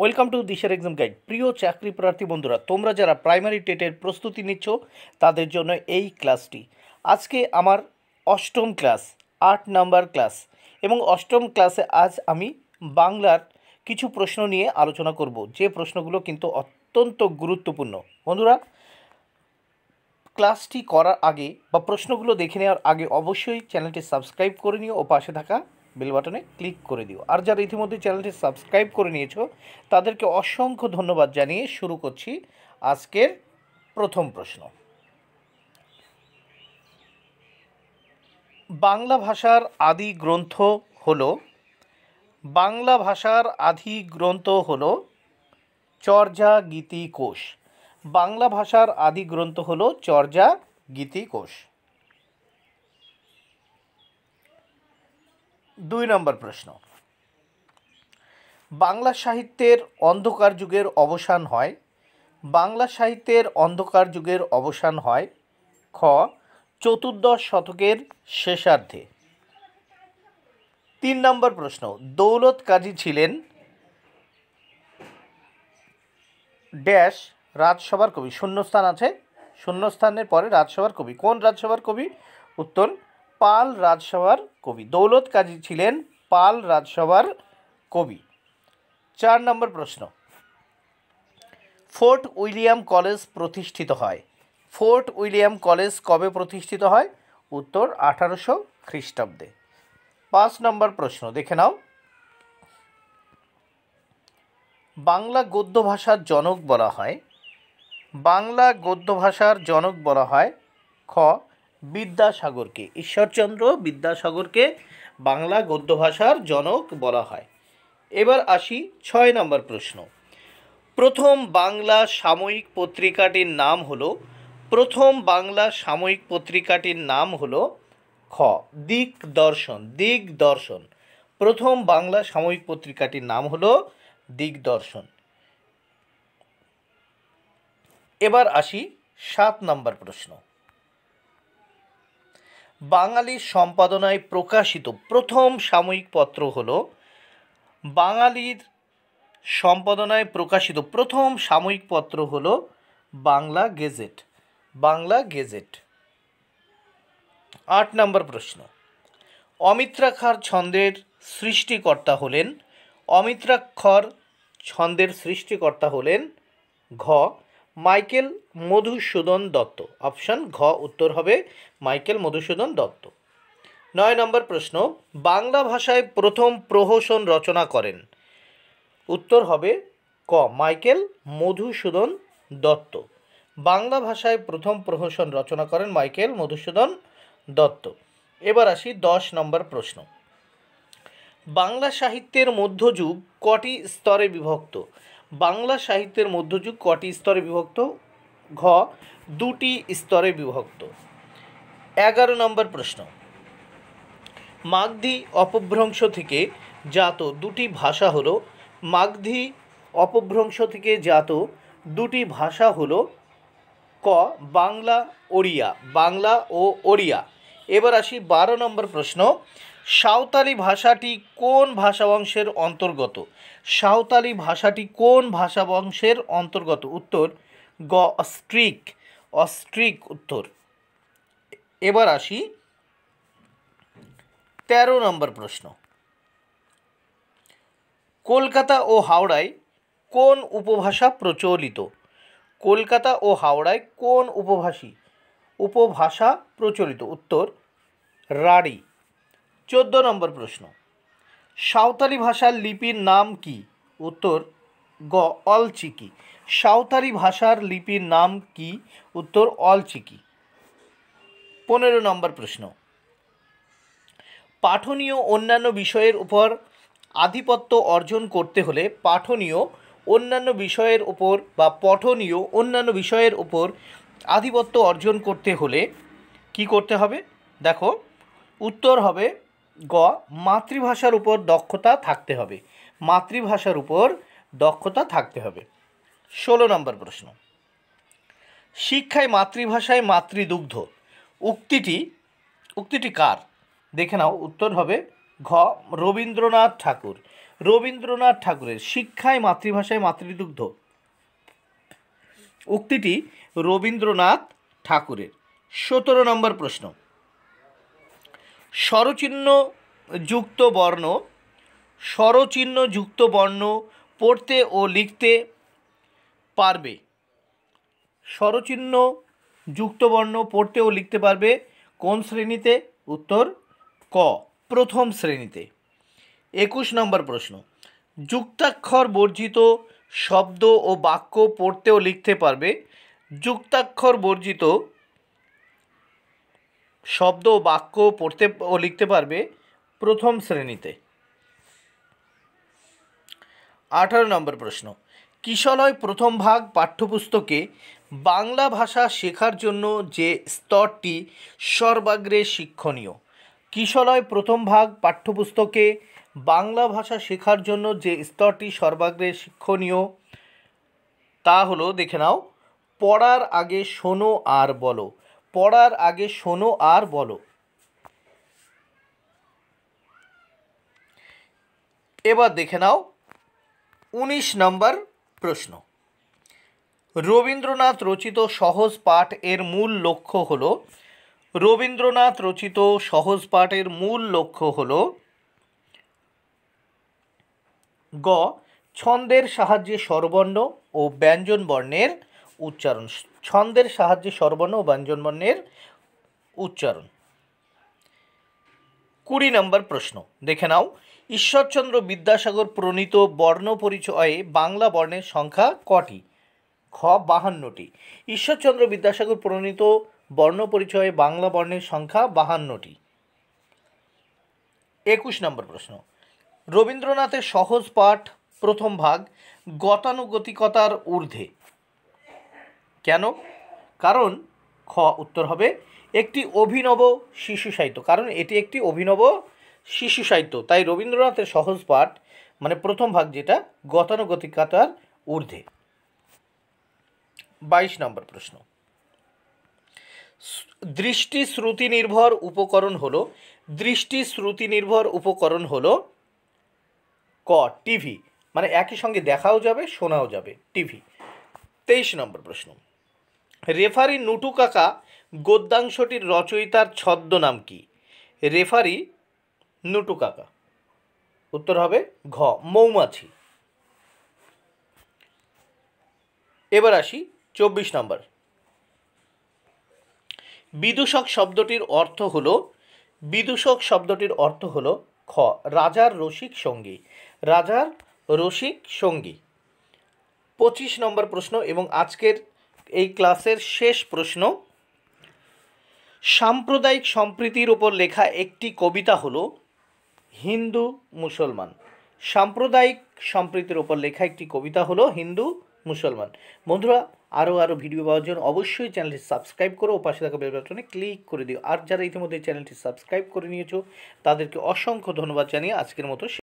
welcome to দিশের exam guide প্রিয় চাকরি প্রার্থী বন্ধুরা তোমরা যারা প্রাইমারি টেটের প্রস্তুতি নিচ্ছ তাদের জন্য এই ক্লাসটি আজকে আমার অষ্টম ক্লাস আট নাম্বার ক্লাস এবং অষ্টম ক্লাসে আজ আমি বাংলার কিছু প্রশ্ন নিয়ে আলোচনা করব যে প্রশ্নগুলো কিন্তু অত্যন্ত গুরুত্বপূর্ণ বন্ধুরা ক্লাসটি করার আগে বা প্রশ্নগুলো দেখে নেওয়ার আগে অবশ্যই চ্যানেলটি সাবস্ক্রাইব করে নিও ও পাশে থাকা বেল বাটনে ক্লিক করে দিও আর যারা ইতিমধ্যে চ্যানেলটি সাবস্ক্রাইব করে নিয়েছো তাদেরকে অসংখ্য ধন্যবাদ জানিয়ে শুরু করছি আজকের প্রথম প্রশ্ন বাংলা ভাষার আদি গ্রন্থ হল বাংলা ভাষার আদি গ্রন্থ হল চর্যা গীতিকোষ বাংলা ভাষার আদি গ্রন্থ হল চর্যা গীতিকোষ দুই নম্বর প্রশ্ন বাংলা সাহিত্যের অন্ধকার যুগের অবসান হয় বাংলা সাহিত্যের অন্ধকার যুগের অবসান হয় খ চতুর্দশ শতকের শেষার্ধে তিন নম্বর প্রশ্ন দৌলত কাজী ছিলেন ড্যাশ রাজসভার কবি শূন্যস্থান আছে শূন্যস্থানের পরে রাজসভার কবি কোন রাজসভার কবি উত্তর পাল রাজসভার কবি দৌলত কাজী ছিলেন পাল রাজসভার কবি চার নম্বর প্রশ্ন ফোর্ট উইলিয়াম কলেজ প্রতিষ্ঠিত হয় ফোর্ট উইলিয়াম কলেজ কবে প্রতিষ্ঠিত হয় উত্তর আঠারোশো খ্রিস্টাব্দে পাঁচ নম্বর প্রশ্ন দেখে নাও বাংলা গদ্য ভাষার জনক বলা হয় বাংলা গদ্য ভাষার জনক বলা হয় খ বিদ্যাসাগরকে ঈশ্বরচন্দ্র বিদ্যাসাগরকে বাংলা গদ্য ভাষার জনক বলা হয় এবার আসি ছয় নম্বর প্রশ্ন প্রথম বাংলা সাময়িক পত্রিকাটির নাম হলো প্রথম বাংলা সাময়িক পত্রিকাটির নাম হলো খ দিক দর্শন দিক দর্শন প্রথম বাংলা সাময়িক পত্রিকাটির নাম হলো দিগদর্শন এবার আসি সাত নম্বর প্রশ্ন বাঙালি সম্পাদনায় প্রকাশিত প্রথম সাময়িক পত্র হল বাঙালির সম্পাদনায় প্রকাশিত প্রথম সাময়িক পত্র হল বাংলা গেজেট বাংলা গেজেট আট নম্বর প্রশ্ন অমিত্রাক্ষর ছন্দের সৃষ্টিকর্তা হলেন অমিত্রাক্ষর ছন্দের সৃষ্টিকর্তা হলেন ঘ মাইকেল মধুসূদন দত্ত অপশান ঘ উত্তর হবে মাইকেল মধুসূদন দত্ত নয় নম্বর প্রশ্ন বাংলা ভাষায় প্রথম প্রহসন রচনা করেন উত্তর হবে ক মাইকেল মধুসূদন দত্ত বাংলা ভাষায় প্রথম প্রহসন রচনা করেন মাইকেল মধুসূদন দত্ত এবার আসি দশ নম্বর প্রশ্ন বাংলা সাহিত্যের মধ্যযুগ কটি স্তরে বিভক্ত বাংলা সাহিত্যের মধ্যযুগ কটি স্তরে বিভক্ত ঘ দুটি স্তরে বিভক্ত এগারো নম্বর প্রশ্ন মাগধি অপভ্রংশ থেকে জাত দুটি ভাষা হলো মাগধি অপভ্রংশ থেকে জাত দুটি ভাষা হলো ক বাংলা ওড়িয়া বাংলা ও ওড়িয়া এবার আসি বারো নম্বর প্রশ্ন সাঁওতালি ভাষাটি কোন ভাষাবংশের অন্তর্গত সাঁওতালি ভাষাটি কোন ভাষাবংশের অন্তর্গত উত্তর গ অস্ট্রিক অস্ট্রিক উত্তর এবার আসি তেরো নম্বর প্রশ্ন কলকাতা ও হাওড়ায় কোন উপভাষা প্রচলিত কলকাতা ও হাওড়ায় কোন উপভাষী উপভাষা প্রচলিত উত্তর রাড়ি চোদ্দ নম্বর প্রশ্ন সাঁওতালি ভাষার লিপির নাম কি উত্তর গ অলচিকি সাঁওতালি ভাষার লিপির নাম কি উত্তর অলচিকি পনেরো নম্বর প্রশ্ন পাঠনীয় অন্যান্য বিষয়ের উপর আধিপত্য অর্জন করতে হলে পাঠনীয় অন্যান্য বিষয়ের উপর বা পঠনীয় অন্যান্য বিষয়ের উপর আধিপত্য অর্জন করতে হলে কি করতে হবে দেখো উত্তর হবে গ মাতৃভাষার উপর দক্ষতা থাকতে হবে মাতৃভাষার উপর দক্ষতা থাকতে হবে ষোলো নম্বর প্রশ্ন শিক্ষায় মাতৃভাষায় মাতৃদুগ্ধ উক্তিটি উক্তিটি কার দেখে নাও উত্তর হবে ঘ রবীন্দ্রনাথ ঠাকুর রবীন্দ্রনাথ ঠাকুরের শিক্ষায় মাতৃভাষায় মাতৃদুগ্ধ উক্তিটি রবীন্দ্রনাথ ঠাকুরের সতেরো নম্বর প্রশ্ন স্বরচিহ্ন যুক্ত বর্ণ স্বরচিহ্ন যুক্ত বর্ণ পড়তে ও লিখতে পারবে স্বরচিহ্ন যুক্ত বর্ণ পড়তে ও লিখতে পারবে কোন শ্রেণীতে উত্তর ক প্রথম শ্রেণীতে একুশ নম্বর প্রশ্ন যুক্তাক্ষর বর্জিত শব্দ ও বাক্য পড়তে ও লিখতে পারবে যুক্তাক্ষর বর্জিত শব্দ ও বাক্য পড়তে ও লিখতে পারবে প্রথম শ্রেণীতে আঠারো নম্বর প্রশ্ন কিশলয় প্রথম ভাগ পাঠ্যপুস্তকে বাংলা ভাষা শেখার জন্য যে স্তরটি সর্বাগ্রে শিক্ষণীয় কিশলয় প্রথম ভাগ পাঠ্যপুস্তকে বাংলা ভাষা শেখার জন্য যে স্তরটি সর্বাগ্রে শিক্ষণীয় তা হলো দেখে নাও পড়ার আগে শোনো আর বলো পড়ার আগে শোনো আর বলো এবার দেখে নাও উনিশ নম্বর প্রশ্ন রবীন্দ্রনাথ রচিত সহজ পাঠ এর মূল লক্ষ্য হল রবীন্দ্রনাথ রচিত সহজ পাঠের মূল লক্ষ্য হল গ ছন্দের সাহায্যে স্বরবর্ণ ও ব্যঞ্জন বর্ণের উচ্চারণ ছন্দের সাহায্যে সর্বর্ণ ও ব্যঞ্জনবর্ণের উচ্চারণ কুড়ি নম্বর প্রশ্ন দেখে নাও ঈশ্বরচন্দ্র বিদ্যাসাগর প্রণীত বর্ণ পরিচয়ে বাংলা বর্ণের সংখ্যা কটি খ বাহান্নটি ঈশ্বরচন্দ্র বিদ্যাসাগর প্রণীত বর্ণ পরিচয়ে বাংলা বর্ণের সংখ্যা বাহান্নটি একুশ নম্বর প্রশ্ন রবীন্দ্রনাথের সহজ পাঠ প্রথম ভাগ গতানুগতিকতার ঊর্ধ্বে কেন কারণ খ উত্তর হবে একটি অভিনব শিশু সাহিত্য কারণ এটি একটি অভিনব শিশু সাহিত্য তাই রবীন্দ্রনাথের সহজ পাঠ মানে প্রথম ভাগ যেটা গতানুগতিকতার ঊর্ধ্বে বাইশ নম্বর প্রশ্ন দৃষ্টি শ্রুতি নির্ভর উপকরণ হলো দৃষ্টি শ্রুতি নির্ভর উপকরণ হল ক টিভি মানে একই সঙ্গে দেখাও যাবে শোনাও যাবে টিভি তেইশ নম্বর প্রশ্ন রেফারি নুটু কাকা গদ্যাংশটির রচয়িতার ছদ্মনাম কি রেফারি নুটু কাকা উত্তর হবে ঘ মৌমাছি এবার আসি চব্বিশ নম্বর বিদূষক শব্দটির অর্থ হল বিদূষক শব্দটির অর্থ হল খ রাজার রসিক সঙ্গী রাজার রসিক সঙ্গী পঁচিশ নম্বর প্রশ্ন এবং আজকের এই ক্লাসের শেষ প্রশ্ন সাম্প্রদায়িক সম্প্রীতির ওপর লেখা একটি কবিতা হল হিন্দু মুসলমান সাম্প্রদায়িক সম্প্রীতির ওপর লেখা একটি কবিতা হলো হিন্দু মুসলমান বন্ধুরা আরও আরও ভিডিও পাওয়ার জন্য অবশ্যই চ্যানেলটি সাবস্ক্রাইব করো ও পাশে থাকা বেল ক্লিক করে দিও আর যারা ইতিমধ্যে চ্যানেলটি সাবস্ক্রাইব করে নিয়েছো তাদেরকে অসংখ্য ধন্যবাদ জানিয়ে আজকের মতো